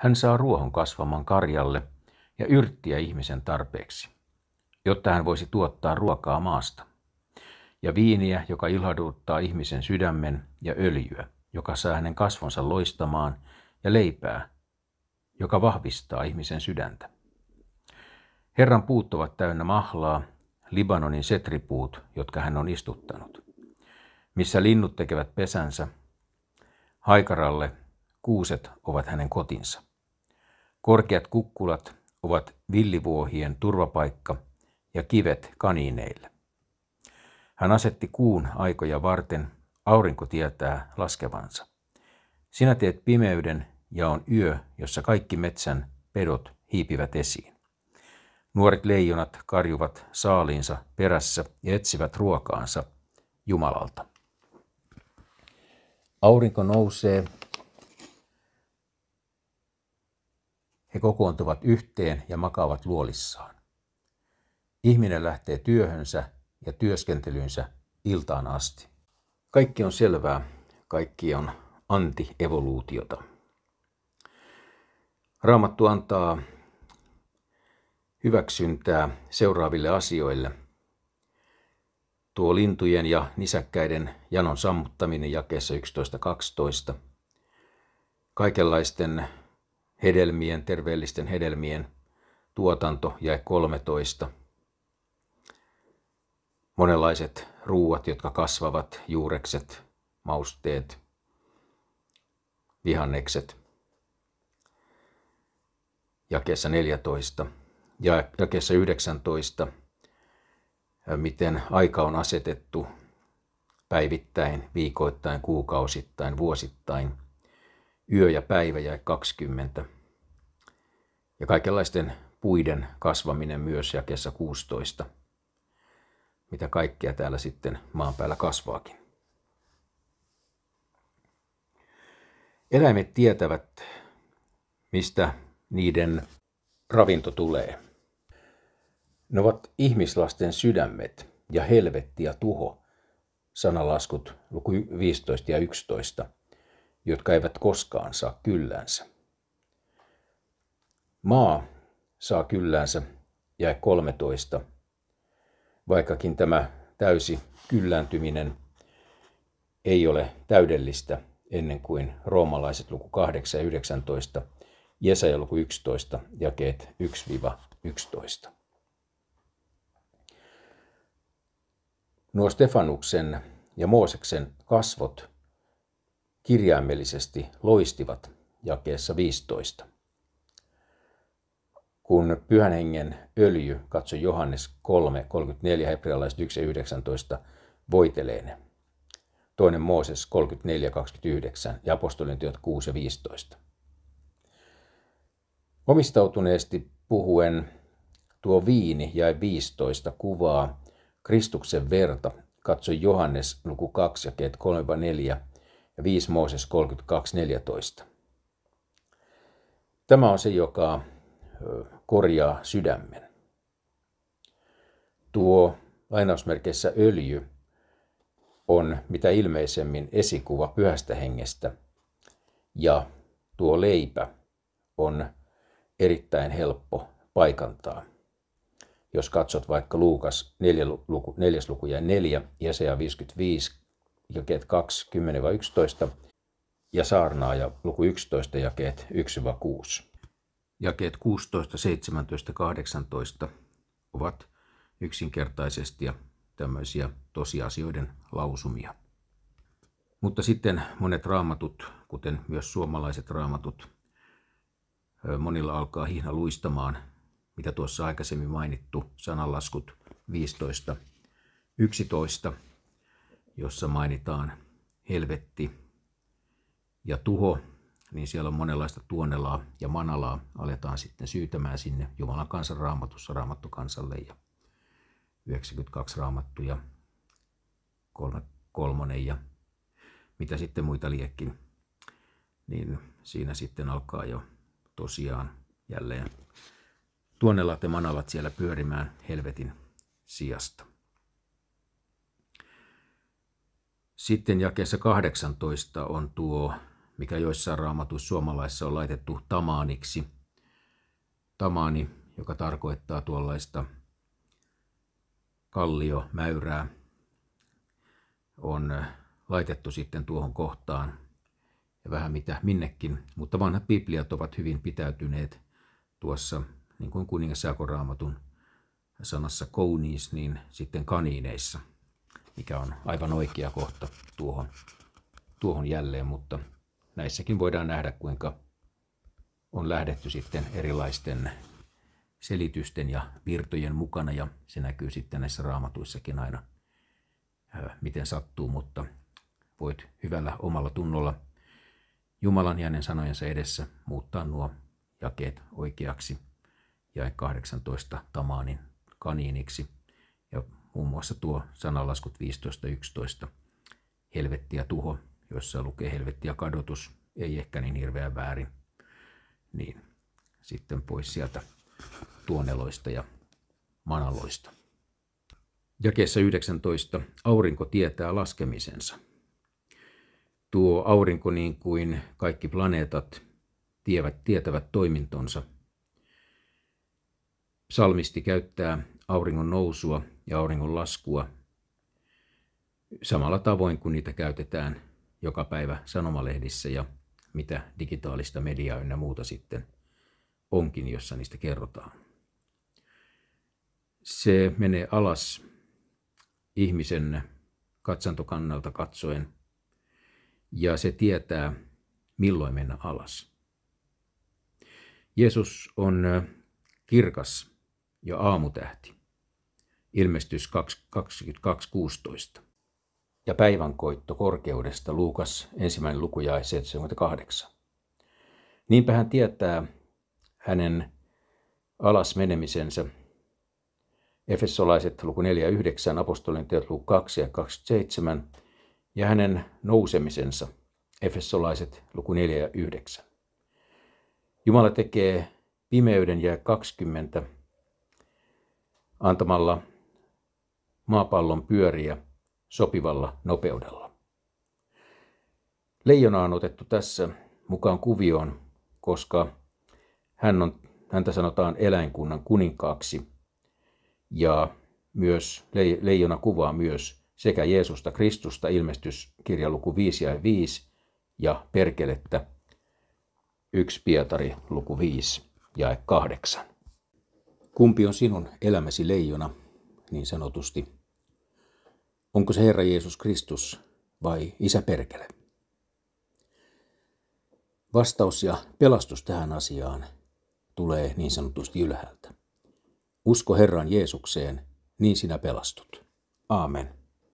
Hän saa ruohon kasvamaan karjalle ja yrttiä ihmisen tarpeeksi, jotta hän voisi tuottaa ruokaa maasta, ja viiniä, joka ilahduttaa ihmisen sydämen, ja öljyä, joka saa hänen kasvonsa loistamaan, ja leipää, joka vahvistaa ihmisen sydäntä. Herran puut ovat täynnä mahlaa, Libanonin setripuut, jotka hän on istuttanut, missä linnut tekevät pesänsä, haikaralle kuuset ovat hänen kotinsa. Korkeat kukkulat ovat villivuohien turvapaikka ja kivet kaniineille. Hän asetti kuun aikoja varten, aurinko tietää laskevansa. Sinä teet pimeyden ja on yö, jossa kaikki metsän pedot hiipivät esiin. Nuoret leijonat karjuvat saaliinsa perässä ja etsivät ruokaansa Jumalalta. Aurinko nousee He kokoontuvat yhteen ja makaavat luolissaan. Ihminen lähtee työhönsä ja työskentelyynsä iltaan asti. Kaikki on selvää, kaikki on antievoluutiota. Raamattu antaa hyväksyntää seuraaville asioille. Tuo lintujen ja nisäkkäiden janon sammuttaminen jakeessa 11.12. Kaikenlaisten hedelmien, terveellisten hedelmien tuotanto ja 13. Monenlaiset ruuat, jotka kasvavat, juurekset, mausteet, vihannekset. Jakeessa 14 ja jakeessa 19, miten aika on asetettu päivittäin, viikoittain, kuukausittain, vuosittain – yö ja päivä jäi 20. Ja kaikenlaisten puiden kasvaminen myös jakessa 16. Mitä kaikkea täällä sitten maan päällä kasvaakin. Eläimet tietävät, mistä niiden ravinto tulee. Ne ovat ihmislasten sydämet ja helvetti ja tuho, sanalaskut luku 15 ja 11 jotka eivät koskaan saa kylläänsä. Maa saa kylläänsä ja 13, vaikkakin tämä täysi kylläntyminen ei ole täydellistä ennen kuin roomalaiset luku 8 ja 19, Jesaja luku 11, jakeet 1-11. Nuo Stefanuksen ja Mooseksen kasvot kirjaimellisesti loistivat jakeessa 15. Kun pyhän hengen öljy, katso Johannes 3, 34, hebrealaiset 1 ja 19, voiteleen. Toinen Mooses 34, 29 ja apostolien työt 6 ja 15. Omistautuneesti puhuen tuo viini ja 15 kuvaa Kristuksen verta, katso Johannes luku 2 ja 3-4 5 Mooses 32.14. Tämä on se, joka korjaa sydämen. Tuo lainausmerkeissä öljy on mitä ilmeisemmin esikuva pyhästä hengestä ja tuo leipä on erittäin helppo paikantaa. Jos katsot vaikka Luukas 4 luku, 4 luku ja 4, Jesaja 55, jakeet 2, 10-11 vai ja saarnaaja luku 11 jakeet 1-6. vai Jakeet 16, 17, 18 ovat yksinkertaisesti ja tämmöisiä tosiasioiden lausumia. Mutta sitten monet raamatut, kuten myös suomalaiset raamatut, monilla alkaa hihna luistamaan, mitä tuossa aikaisemmin mainittu sananlaskut 15, 11 jossa mainitaan helvetti ja tuho, niin siellä on monenlaista tuonelaa ja manalaa. Aletaan sitten syytämään sinne Jumalan kansan raamatussa raamattu kansalle ja 92 raamattuja, kolme, kolmonen ja mitä sitten muita liekin. Niin siinä sitten alkaa jo tosiaan jälleen tuonelat ja manalat siellä pyörimään helvetin sijasta. Sitten jakeessa 18 on tuo, mikä joissain raamatuissa suomalaisessa on laitettu tamaaniksi. Tamaani, joka tarkoittaa tuollaista kalliomäyrää, on äh, laitettu sitten tuohon kohtaan ja vähän mitä minnekin, mutta vanhat bibliat ovat hyvin pitäytyneet tuossa, niin kuin kuningasjakoraamatun sanassa kouniis, niin sitten kaniineissa – mikä on aivan oikea kohta tuohon, tuohon jälleen, mutta näissäkin voidaan nähdä, kuinka on lähdetty sitten erilaisten selitysten ja virtojen mukana ja se näkyy sitten näissä raamatuissakin aina, miten sattuu, mutta voit hyvällä omalla tunnolla Jumalan ja hänen sanojensa edessä muuttaa nuo jakeet oikeaksi ja 18 Tamaanin kaniiniksi – muun muassa tuo sanalaskut 15.11, helvetti ja tuho, jossa lukee helvetti ja kadotus, ei ehkä niin hirveän väärin, niin sitten pois sieltä tuoneloista ja manaloista. Jakeessa 19. Aurinko tietää laskemisensa. Tuo aurinko niin kuin kaikki planeetat tievät, tietävät toimintonsa. Psalmisti käyttää auringon nousua ja auringonlaskua samalla tavoin kuin niitä käytetään joka päivä sanomalehdissä ja mitä digitaalista mediaa ynnä muuta sitten onkin, jossa niistä kerrotaan. Se menee alas ihmisen katsantokannalta katsoen ja se tietää, milloin mennä alas. Jeesus on kirkas ja aamutähti ilmestys 22.16. Ja päivänkoitto korkeudesta Luukas ensimmäinen luku jae 78. Niinpä hän tietää hänen alas menemisensä. Efesolaiset luku 9 apostolien teot luku 2 ja 27 ja hänen nousemisensa. Efesolaiset luku 4 ja 9. Jumala tekee pimeyden ja 20 antamalla maapallon pyöriä sopivalla nopeudella. Leijona on otettu tässä mukaan kuvioon, koska hän on, häntä sanotaan eläinkunnan kuninkaaksi ja myös leijona kuvaa myös sekä Jeesusta Kristusta luku 5 ja 5 ja perkelettä 1 Pietari luku 5 ja 8. Kumpi on sinun elämäsi leijona, niin sanotusti Onko se Herra Jeesus Kristus vai Isä Perkele? Vastaus ja pelastus tähän asiaan tulee niin sanotusti ylhäältä. Usko Herran Jeesukseen, niin sinä pelastut. Aamen.